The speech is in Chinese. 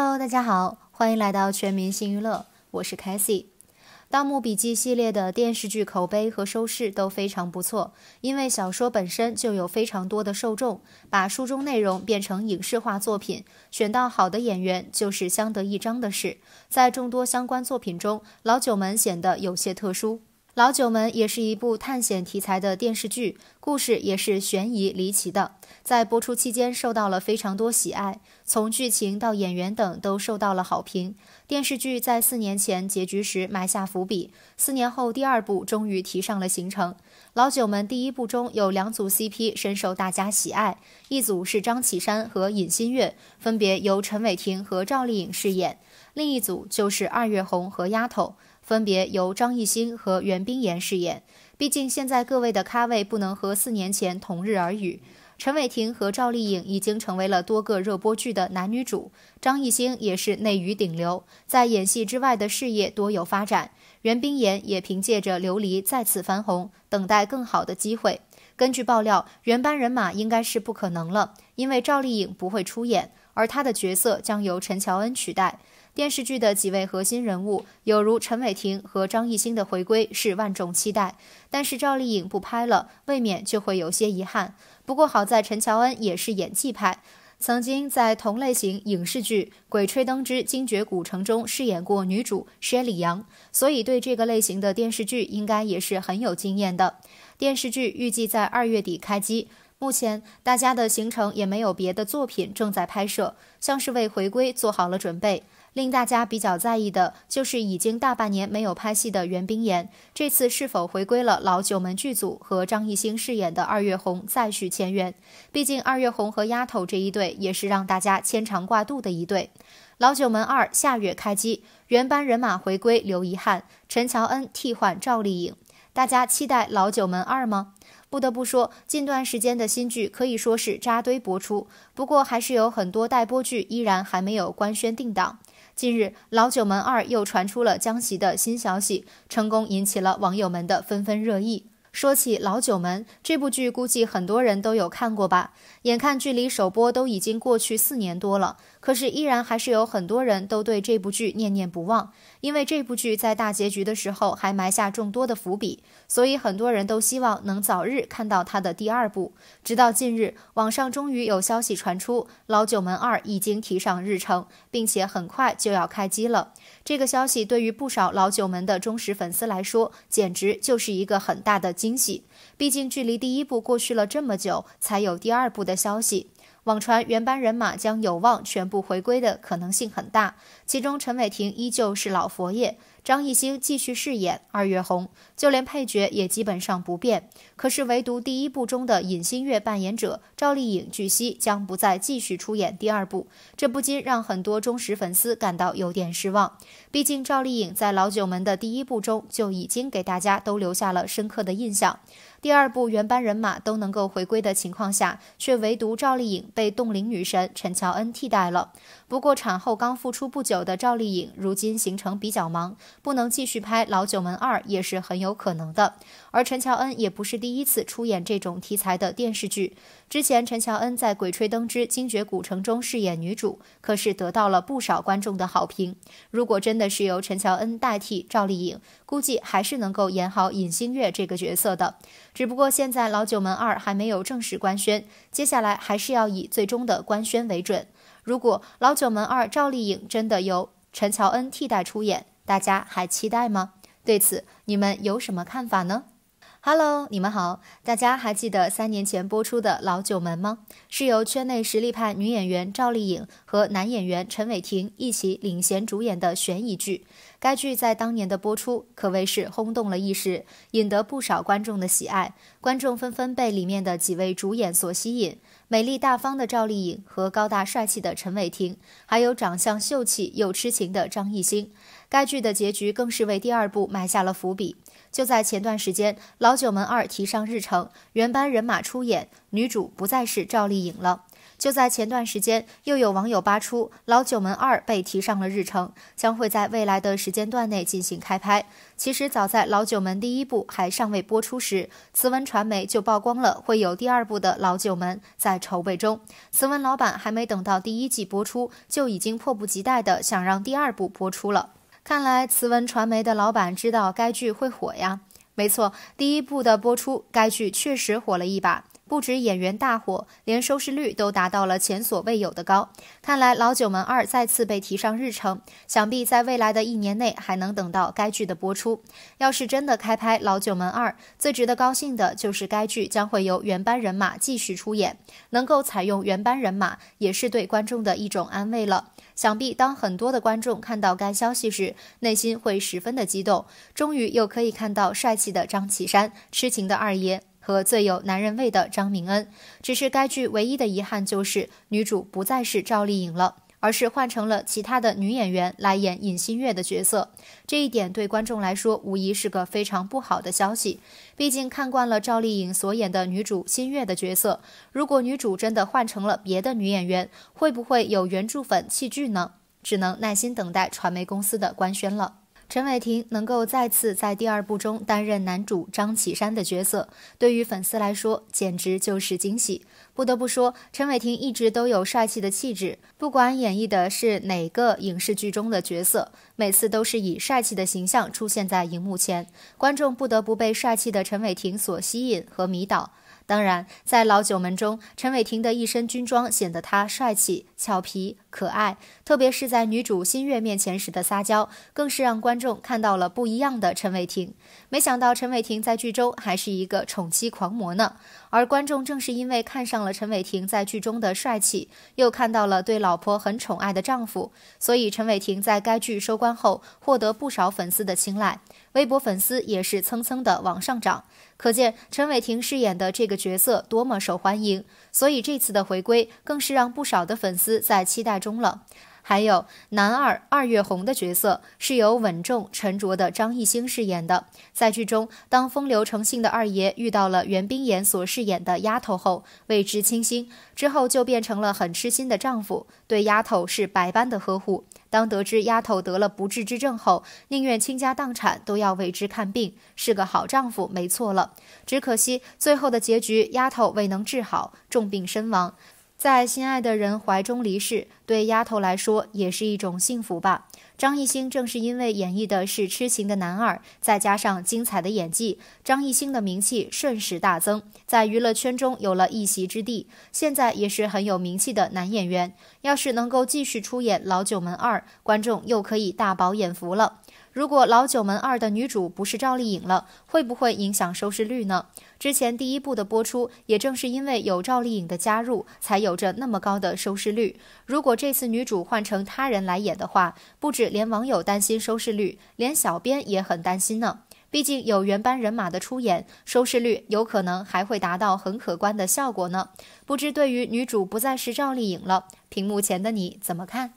Hello，大家好，欢迎来到全民新娱乐，我是 c a s i e 盗墓笔记》系列的电视剧口碑和收视都非常不错，因为小说本身就有非常多的受众，把书中内容变成影视化作品，选到好的演员就是相得益彰的事。在众多相关作品中，老九门显得有些特殊。《老九门》也是一部探险题材的电视剧，故事也是悬疑离奇的，在播出期间受到了非常多喜爱，从剧情到演员等都受到了好评。电视剧在四年前结局时埋下伏笔，四年后第二部终于提上了行程。《老九门》第一部中有两组 CP 深受大家喜爱，一组是张启山和尹新月，分别由陈伟霆和赵丽颖饰演；另一组就是二月红和丫头。分别由张艺兴和袁冰妍饰演。毕竟现在各位的咖位不能和四年前同日而语。陈伟霆和赵丽颖已经成为了多个热播剧的男女主，张艺兴也是内娱顶流，在演戏之外的事业多有发展。袁冰妍也凭借着《琉璃》再次翻红，等待更好的机会。根据爆料，原班人马应该是不可能了，因为赵丽颖不会出演，而她的角色将由陈乔恩取代。电视剧的几位核心人物，有如陈伟霆和张艺兴的回归是万众期待，但是赵丽颖不拍了，未免就会有些遗憾。不过好在陈乔恩也是演技派。曾经在同类型影视剧《鬼吹灯之精绝古城》中饰演过女主薛丽阳，所以对这个类型的电视剧应该也是很有经验的。电视剧预计在二月底开机。目前大家的行程也没有别的作品正在拍摄，像是为回归做好了准备。令大家比较在意的就是已经大半年没有拍戏的袁冰妍，这次是否回归了《老九门》剧组和张艺兴饰演的二月红再续前缘？毕竟二月红和丫头这一对也是让大家牵肠挂肚的一对。《老九门二》下月开机，原班人马回归留遗憾，陈乔恩替换赵丽颖。大家期待《老九门二》吗？不得不说，近段时间的新剧可以说是扎堆播出。不过，还是有很多待播剧依然还没有官宣定档。近日，《老九门二》又传出了江席的新消息，成功引起了网友们的纷纷热议。说起《老九门》这部剧，估计很多人都有看过吧？眼看距离首播都已经过去四年多了。可是依然还是有很多人都对这部剧念念不忘，因为这部剧在大结局的时候还埋下众多的伏笔，所以很多人都希望能早日看到它的第二部。直到近日，网上终于有消息传出，《老九门二》已经提上日程，并且很快就要开机了。这个消息对于不少《老九门》的忠实粉丝来说，简直就是一个很大的惊喜。毕竟距离第一部过去了这么久，才有第二部的消息。网传原班人马将有望全部回归的可能性很大，其中陈伟霆依旧是老佛爷，张艺兴继续饰演二月红，就连配角也基本上不变。可是唯独第一部中的尹新月扮演者赵丽颖，据悉将不再继续出演第二部，这不禁让很多忠实粉丝感到有点失望。毕竟赵丽颖在《老九门》的第一部中就已经给大家都留下了深刻的印象。第二部原班人马都能够回归的情况下，却唯独赵丽颖被冻龄女神陈乔恩替代了。不过产后刚复出不久的赵丽颖，如今行程比较忙，不能继续拍《老九门二》也是很有可能的。而陈乔恩也不是第一次出演这种题材的电视剧，之前陈乔恩在《鬼吹灯之精绝古城》中饰演女主，可是得到了不少观众的好评。如果真的是由陈乔恩代替赵丽颖，估计还是能够演好尹新月这个角色的。只不过现在《老九门二》还没有正式官宣，接下来还是要以最终的官宣为准。如果《老九门二》赵丽颖真的由陈乔恩替代出演，大家还期待吗？对此你们有什么看法呢？Hello，你们好，大家还记得三年前播出的《老九门》吗？是由圈内实力派女演员赵丽颖和男演员陈伟霆一起领衔主演的悬疑剧。该剧在当年的播出可谓是轰动了一时，引得不少观众的喜爱。观众纷纷被里面的几位主演所吸引：美丽大方的赵丽颖和高大帅气的陈伟霆，还有长相秀气又痴情的张艺兴。该剧的结局更是为第二部埋下了伏笔。就在前段时间，《老九门二》提上日程，原班人马出演，女主不再是赵丽颖了。就在前段时间，又有网友扒出《老九门二》被提上了日程，将会在未来的时间段内进行开拍。其实早在《老九门》第一部还尚未播出时，慈文传媒就曝光了会有第二部的《老九门》在筹备中。慈文老板还没等到第一季播出，就已经迫不及待地想让第二部播出了。看来慈文传媒的老板知道该剧会火呀。没错，第一部的播出，该剧确实火了一把。不止演员大火，连收视率都达到了前所未有的高。看来《老九门二》再次被提上日程，想必在未来的一年内还能等到该剧的播出。要是真的开拍《老九门二》，最值得高兴的就是该剧将会由原班人马继续出演，能够采用原班人马也是对观众的一种安慰了。想必当很多的观众看到该消息时，内心会十分的激动，终于又可以看到帅气的张启山、痴情的二爷。和最有男人味的张明恩，只是该剧唯一的遗憾就是女主不再是赵丽颖了，而是换成了其他的女演员来演尹新月的角色。这一点对观众来说无疑是个非常不好的消息，毕竟看惯了赵丽颖所演的女主新月的角色，如果女主真的换成了别的女演员，会不会有原著粉弃剧呢？只能耐心等待传媒公司的官宣了。陈伟霆能够再次在第二部中担任男主张启山的角色，对于粉丝来说简直就是惊喜。不得不说，陈伟霆一直都有帅气的气质，不管演绎的是哪个影视剧中的角色，每次都是以帅气的形象出现在荧幕前，观众不得不被帅气的陈伟霆所吸引和迷倒。当然，在老九门中，陈伟霆的一身军装显得他帅气、俏皮、可爱，特别是在女主新月面前时的撒娇，更是让观众看到了不一样的陈伟霆。没想到，陈伟霆在剧中还是一个宠妻狂魔呢。而观众正是因为看上了陈伟霆在剧中的帅气，又看到了对老婆很宠爱的丈夫，所以陈伟霆在该剧收官后获得不少粉丝的青睐，微博粉丝也是蹭蹭的往上涨。可见陈伟霆饰演的这个角色多么受欢迎，所以这次的回归更是让不少的粉丝在期待中了。还有男二二月红的角色是由稳重沉着的张艺兴饰演的。在剧中，当风流成性的二爷遇到了袁冰妍所饰演的丫头后，为之倾心，之后就变成了很痴心的丈夫，对丫头是百般的呵护。当得知丫头得了不治之症后，宁愿倾家荡产都要为之看病，是个好丈夫，没错了。只可惜最后的结局，丫头未能治好，重病身亡。在心爱的人怀中离世，对丫头来说也是一种幸福吧。张艺兴正是因为演绎的是痴情的男二，再加上精彩的演技，张艺兴的名气瞬时大增，在娱乐圈中有了一席之地。现在也是很有名气的男演员，要是能够继续出演《老九门二》，观众又可以大饱眼福了。如果《老九门二》的女主不是赵丽颖了，会不会影响收视率呢？之前第一部的播出，也正是因为有赵丽颖的加入，才有着那么高的收视率。如果这次女主换成他人来演的话，不止连网友担心收视率，连小编也很担心呢。毕竟有原班人马的出演，收视率有可能还会达到很可观的效果呢。不知对于女主不再是赵丽颖了，屏幕前的你怎么看？